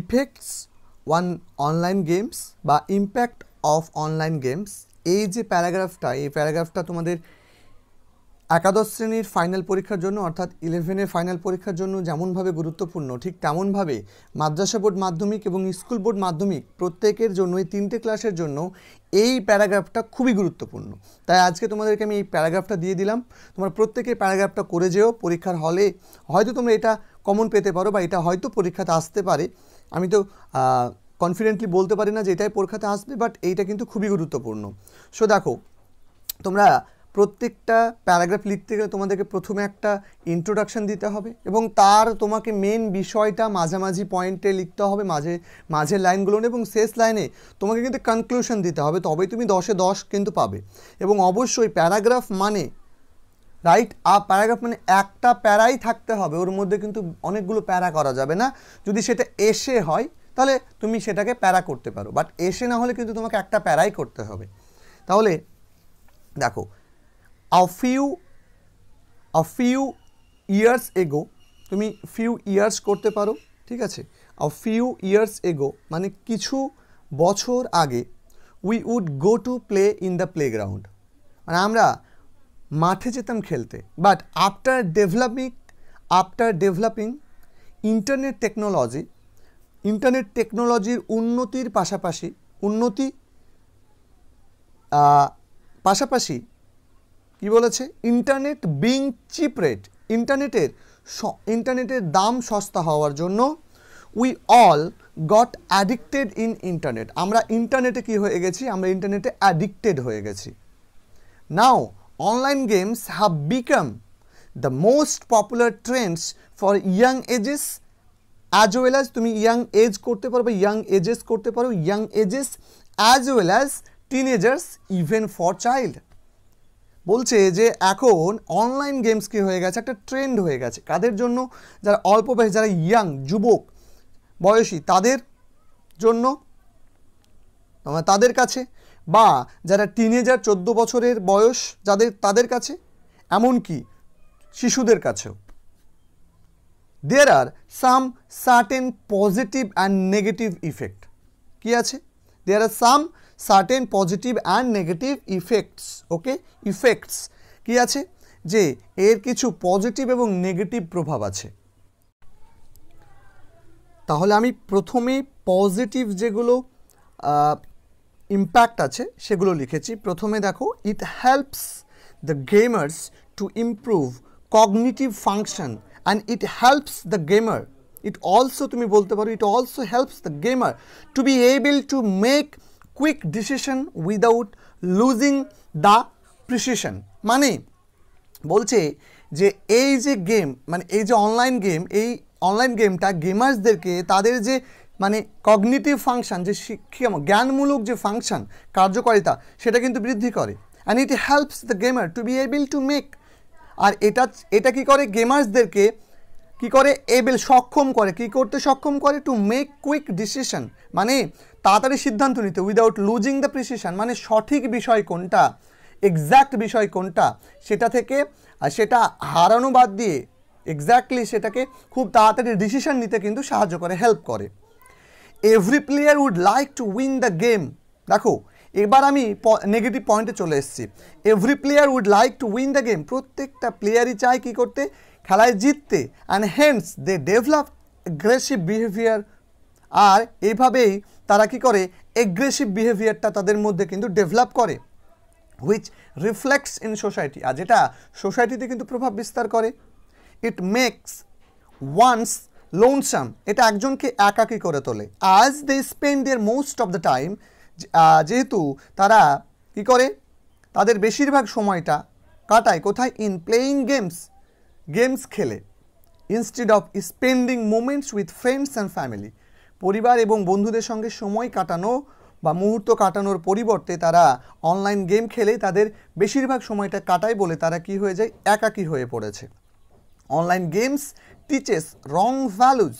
effects one online games বা impact of online games এই যে প্যারাগ্রাফটা এই প্যারাগ্রাফটা তোমাদের একাদশ শ্রেণীর ফাইনাল পরীক্ষার জন্য অর্থাৎ ইলেভেনের ফাইনাল পরীক্ষার জন্য যেমনভাবে গুরুত্বপূর্ণ ঠিক তেমনভাবে মাদ্রাসা বোর্ড মাধ্যমিক এবং স্কুল বোর্ড মাধ্যমিক প্রত্যেকের জন্য এই তিনটে ক্লাসের জন্য এই প্যারাগ্রাফটা খুবই গুরুত্বপূর্ণ তাই আজকে তোমাদেরকে আমি এই প্যারাগ্রাফটা দিয়ে দিলাম তোমরা প্রত্যেকে প্যারাগ্রাফটা করে যেও পরীক্ষার হলে হয়তো তোমরা এটা কমন পেতে পারো বা এটা হয়তো পরীক্ষাতে আসতে পারে আমি তো কনফিডেন্টলি বলতে পারি না যে এটাই পরীক্ষাতে আসবে বাট এইটা কিন্তু খুবই গুরুত্বপূর্ণ সো দেখো তোমরা প্রত্যেকটা প্যারাগ্রাফ লিখতে গেলে তোমাদেরকে প্রথমে একটা ইন্ট্রোডাকশান দিতে হবে এবং তার তোমাকে মেন বিষয়টা মাঝামাঝি পয়েন্টে লিখতে হবে মাঝে মাঝে লাইনগুলো এবং শেষ লাইনে তোমাকে কিন্তু কনক্লুশন দিতে হবে তবেই তুমি দশে দশ কিন্তু পাবে এবং অবশ্যই প্যারাগ্রাফ মানে রাইট আ প্যারাগ্রাফ মানে একটা প্যারাই থাকতে হবে ওর মধ্যে কিন্তু অনেকগুলো প্যারা করা যাবে না যদি সেটা এসে হয় তাহলে তুমি সেটাকে প্যারা করতে পারো বাট এসে না হলে কিন্তু তোমাকে একটা প্যারাই করতে হবে তাহলে দেখো a few a few years ago তুমি ফিউ ইয়ার্স করতে পারো ঠিক আছে আ ফিউ ইয়ার্স এগো মানে কিছু বছর আগে we would go to play in the playground মানে আমরা মাঠে যেতাম খেলতে but after developing after developing internet technology internet টেকনোলজির উন্নতির পাশাপাশি উন্নতি পাশাপাশি কি বলেছে ইন্টারনেট বিং চিপ রেট ইন্টারনেটের ইন্টারনেটের দাম সস্তা হওয়ার জন্য we all got addicted in internet আমরা ইন্টারনেটে কি হয়ে গেছি আমরা ইন্টারনেটে অ্যাডিক্টেড হয়ে গেছি নাও online games have become the most popular trends for young ages as well as তুমি young age করতে পারো বা young ages করতে পারো young ages as well as teenagers even for child বলছে যে এখন অনলাইন গেমস কি হয়ে গেছে একটা ট্রেন্ড হয়ে গেছে কাদের জন্য যারা অল্প বয়স যারা ইয়াং যুবক বয়সী তাদের জন্য তাদের কাছে বা যারা টিনেজার চোদ্দ বছরের বয়স যাদের তাদের কাছে এমনকি শিশুদের কাছেও there are some certain positive and negative effect কি আছে there are some certain positive and negative effects okay effects কি আছে যে এর কিছু পজিটিভ এবং নেগেটিভ প্রভাব আছে তাহলে আমি প্রথমে পজিটিভ যেগুলো ইম্প্যাক্ট আছে সেগুলো লিখেছি প্রথমে দেখো it helps the gamers to improve cognitive function and it helps the gamer it also তুমি বলতে পারো it also helps the gamer to be able to make quick decision without losing the precision মানে বলছে যে এই যে game মানে এই যে অনলাইন গেম এই অনলাইন গেমটা গেমার্সদেরকে তাদের যে মানে কগনিটিভ ফাংশান যে শিক্ষা জ্ঞানমূলক যে ফাংশান কার্যকারিতা সেটা কিন্তু বৃদ্ধি করে and it helps the gamer to be able to make আর এটা এটা কি করে গেমার্সদেরকে কি করে এবেল সক্ষম করে কি করতে সক্ষম করে টু মেক কুইক ডিসিশন মানে তাড়াতাড়ি সিদ্ধান্ত নিতে উইদাউট লুজিং দ্য প্রিসিশন মানে সঠিক বিষয় কোনটা এক্স্যাক্ট বিষয় কোনটা সেটা থেকে আর সেটা হারানো বাদ দিয়ে এক্স্যাক্টলি সেটাকে খুব তাড়াতাড়ি ডিসিশন নিতে কিন্তু সাহায্য করে হেল্প করে every player would like to win the game দেখো এবার আমি নেগেটিভ পয়েন্টে চলে এসেছি every player would like to win the game প্রত্যেকটা প্লেয়ারই চায় কী করতে খেলায় জিততে and hence they develop aggressive behaviour আর এইভাবেই তারা কি করে এগ্রেসিভ বিহেভিয়ারটা তাদের মধ্যে কিন্তু ডেভেলপ করে হুইচ রিফ্লেক্টস ইন সোসাইটি আর যেটা সোসাইটিতে কিন্তু প্রভাব বিস্তার করে ইট মেক্স ওয়ান্স লোনসাম এটা একজনকে একাকি করে তোলে আজ they spend their most of the time যেহেতু তারা কি করে তাদের বেশিরভাগ সময়টা কাটায় কোথায় ইন প্লেয়িং গেমস গেমস খেলে instead of spending moments with friends and family পরিবার এবং বন্ধুদের সঙ্গে সময় কাটানো বা মুহূর্ত কাটানোর পরিবর্তে তারা অনলাইন গেম খেলেই তাদের বেশিরভাগ সময়টা কাটায় বলে তারা কি হয়ে যায় একাকী হয়ে পড়েছে online games teaches wrong values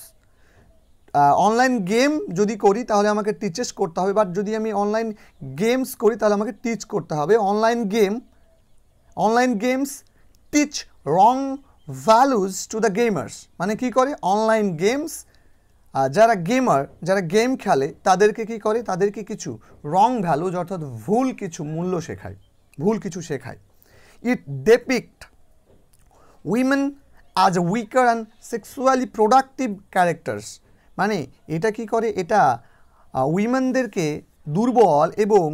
online game যদি করি তাহলে আমাকে টিচেস করতে হবে বাট যদি আমি অনলাইন গেমস করি তাহলে আমাকে টিচ করতে হবে online game online games teach wrong values to the gamers মানে কি করে অনলাইন গেমস যারা গেমার যারা গেম খেলে তাদেরকে কি করে তাদেরকে কিছু রং ভ্যালুজ অর্থাৎ ভুল কিছু মূল্য শেখায় ভুল কিছু শেখায় it depict women as weaker and sexually productive characters মানে এটা কি করে এটা উইমেনদেরকে দুর্বল এবং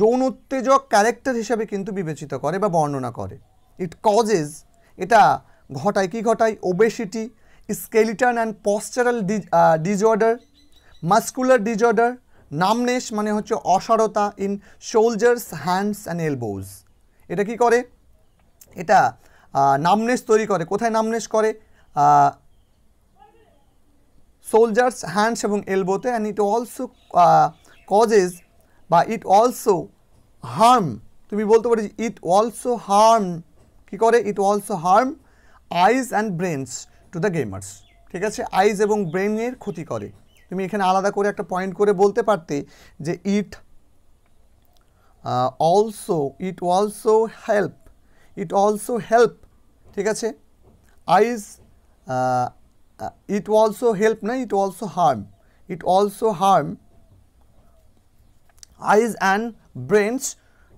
যৌন উত্তেজক ক্যারেক্টার হিসাবে কিন্তু বিবেচিত করে বা বর্ণনা করে ইট কজেস এটা ঘটায় কি ঘটায় obesity skeleton and postural disorder muscular disorder numbness মানে হচ্ছে অসারতা in shoulders hands and elbows এটা কি করে এটা নামনেস তৈরি করে কোথায় নামনেস করে সোলজার্স হ্যান্ডস এবং এলবোতে অ্যান্ড ইট অলসো কজেস বা ইট অলসো হার্ম তুমি বলতে পারি ইট অলসো হার্ম কি করে it also harm eyes and brains to the gamers ঠিক আছে আইজ এবং ব্রেনের ক্ষতি করে তুমি এখানে আলাদা করে একটা পয়েন্ট করে বলতে পারতে যে it also it also help it also help ঠিক আছে আইজ ইট অলসো হেল্প না it also harm it also harm eyes and brains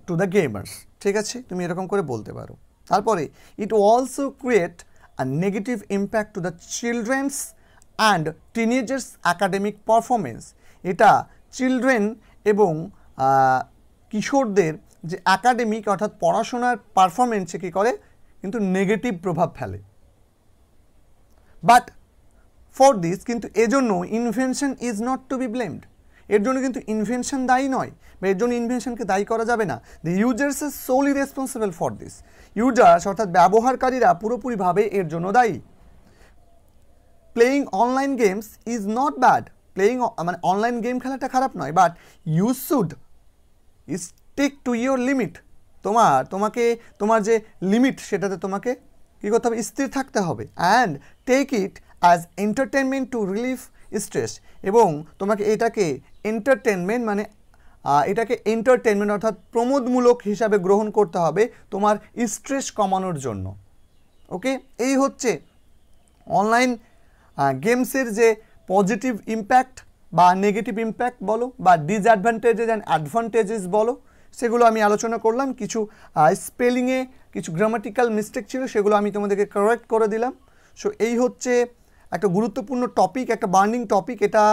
to the gamers ঠিক আছে তুমি এরকম করে বলতে পারো তারপরে it also create a negative impact to the childrens and teenagers academic performance এটা চিলড্রেন এবং কিশোরদের যে অ্যাকাডেমিক অর্থাৎ পড়াশোনার পারফরমেন্সে কী করে কিন্তু নেগেটিভ প্রভাব ফেলে বাট ফর দিস কিন্তু এজন্য invention is not to be blamed এর জন্য কিন্তু ইনভেনশন দায়ী নয় বা এর জন্য ইনভেনশনকে দায়ী করা যাবে না the users is solely responsible for this users অর্থাৎ ব্যবহারকারীরা পুরোপুরিভাবে এর জন্য দায়ী playing online games is not bad playing মানে অনলাইন গেম খেলাটা খারাপ নয় but you should is take to your limit তোমার তোমাকে তোমার যে লিমিট সেটাতে তোমাকে কী করতে হবে স্থির থাকতে হবে and take it as entertainment to relief stress এবং তোমাকে এটাকে এন্টারটেনমেন্ট মানে এটাকে এন্টারটেনমেন্ট অর্থাৎ প্রমোদমূলক হিসাবে গ্রহণ করতে হবে তোমার স্ট্রেস কমানোর জন্য ওকে এই হচ্ছে অনলাইন গেমসের যে পজিটিভ ইম্প্যাক্ট বা নেগেটিভ ইম্প্যাক্ট বলো বা ডিসঅ্যাডভান্টেজেস অ্যান্ড অ্যাডভান্টেজেস বলো সেগুলো আমি আলোচনা করলাম কিছু স্পেলিংয়ে কিছু গ্রামাটিক্যাল মিস্টেক ছিল সেগুলো আমি তোমাদেরকে কারেক্ট করে দিলাম সো এই হচ্ছে একটা গুরুত্বপূর্ণ টপিক একটা বার্নিং টপিক এটা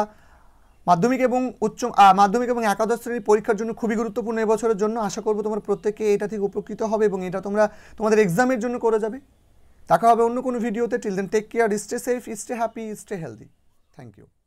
মাধ্যমিক এবং উচ্চ মাধ্যমিক এবং একাদশ শ্রেণীর পরীক্ষার জন্য খুবই গুরুত্বপূর্ণ এবছরের জন্য আশা করবো তোমার প্রত্যেকে এটা থেকে উপকৃত হবে এবং এটা তোমরা তোমাদের এক্সামের জন্য করে যাবে দেখা হবে অন্য কোনো ভিডিওতে till then take care stay safe stay happy stay healthy thank you